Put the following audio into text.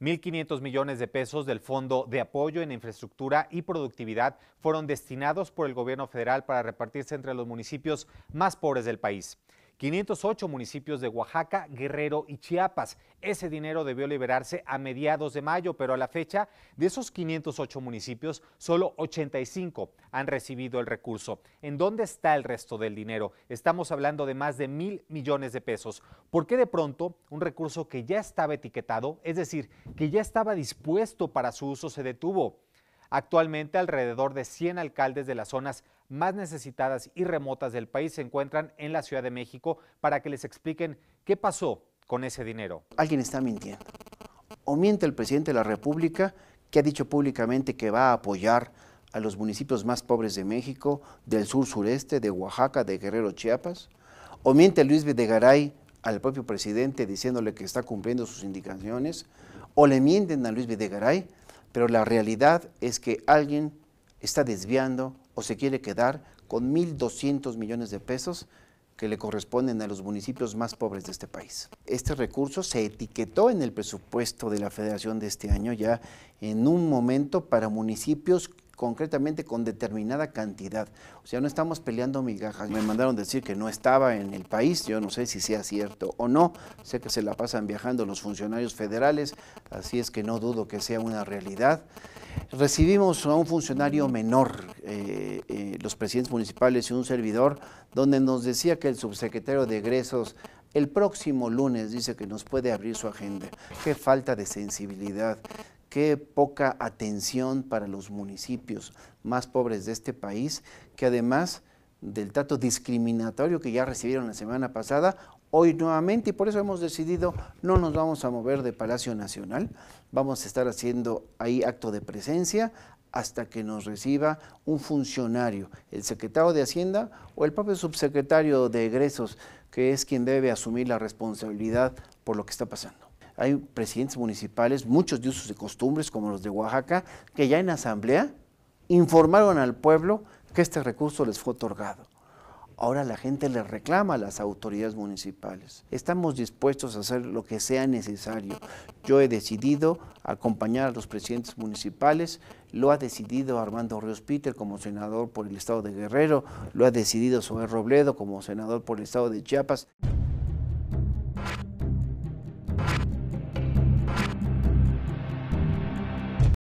1.500 millones de pesos del Fondo de Apoyo en Infraestructura y Productividad fueron destinados por el gobierno federal para repartirse entre los municipios más pobres del país. 508 municipios de Oaxaca, Guerrero y Chiapas. Ese dinero debió liberarse a mediados de mayo, pero a la fecha de esos 508 municipios, solo 85 han recibido el recurso. ¿En dónde está el resto del dinero? Estamos hablando de más de mil millones de pesos. ¿Por qué de pronto un recurso que ya estaba etiquetado, es decir, que ya estaba dispuesto para su uso, se detuvo? Actualmente, alrededor de 100 alcaldes de las zonas más necesitadas y remotas del país se encuentran en la Ciudad de México para que les expliquen qué pasó con ese dinero. Alguien está mintiendo. O miente el presidente de la República, que ha dicho públicamente que va a apoyar a los municipios más pobres de México, del sur-sureste, de Oaxaca, de Guerrero, Chiapas. O miente Luis Videgaray al propio presidente diciéndole que está cumpliendo sus indicaciones. O le mienten a Luis Videgaray pero la realidad es que alguien está desviando o se quiere quedar con 1.200 millones de pesos que le corresponden a los municipios más pobres de este país. Este recurso se etiquetó en el presupuesto de la Federación de este año ya en un momento para municipios concretamente con determinada cantidad. O sea, no estamos peleando migajas. Me mandaron decir que no estaba en el país, yo no sé si sea cierto o no. Sé que se la pasan viajando los funcionarios federales, así es que no dudo que sea una realidad. Recibimos a un funcionario menor, eh, eh, los presidentes municipales y un servidor, donde nos decía que el subsecretario de egresos el próximo lunes dice que nos puede abrir su agenda. Qué falta de sensibilidad, qué poca atención para los municipios más pobres de este país, que además del trato discriminatorio que ya recibieron la semana pasada, hoy nuevamente, y por eso hemos decidido no nos vamos a mover de Palacio Nacional, vamos a estar haciendo ahí acto de presencia hasta que nos reciba un funcionario, el secretario de Hacienda o el propio subsecretario de egresos, que es quien debe asumir la responsabilidad por lo que está pasando hay presidentes municipales, muchos de usos y costumbres, como los de Oaxaca, que ya en asamblea informaron al pueblo que este recurso les fue otorgado. Ahora la gente le reclama a las autoridades municipales. Estamos dispuestos a hacer lo que sea necesario. Yo he decidido acompañar a los presidentes municipales, lo ha decidido Armando Ríos Peter como senador por el estado de Guerrero, lo ha decidido Sober Robledo como senador por el estado de Chiapas.